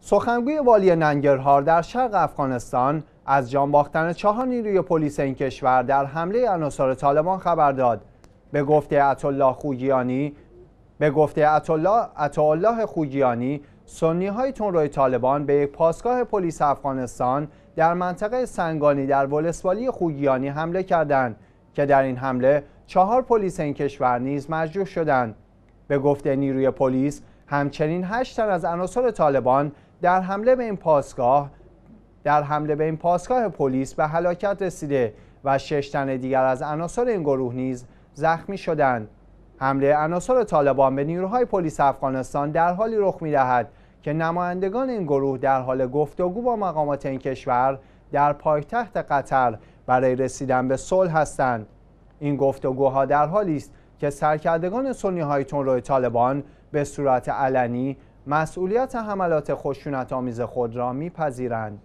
سخنگوی والی ننگرهار در شرق افغانستان از جان باختن چهار نیروی پلیس این کشور در حمله عناصر طالبان خبر داد به گفته عطالله خوگیانی به گفته عطالله خوجیانی سنی های تنروی طالبان به یک پاسگاه پلیس افغانستان در منطقه سنگانی در ولسوالی خوگیانی حمله کردند که در این حمله چهار پلیس این کشور نیز مجروح شدند به گفته نیروی پلیس همچنین هشت تن از عناصر طالبان در حمله به این پاسگاه در حمله به این پاسگاه پلیس به هلاکت رسیده و شش تن دیگر از عناصر این گروه نیز زخمی شدند حمله عناصر طالبان به نیروهای پلیس افغانستان در حالی رخ میدهد که نمایندگان این گروه در حال گفتگو با مقامات این کشور در پایتخت قطر برای رسیدن به صلح هستند این گفتگوها در حالی است که سرکردگان سنی های روی طالبان به صورت علنی مسئولیت حملات خشونت آمیز خود را میپذیرند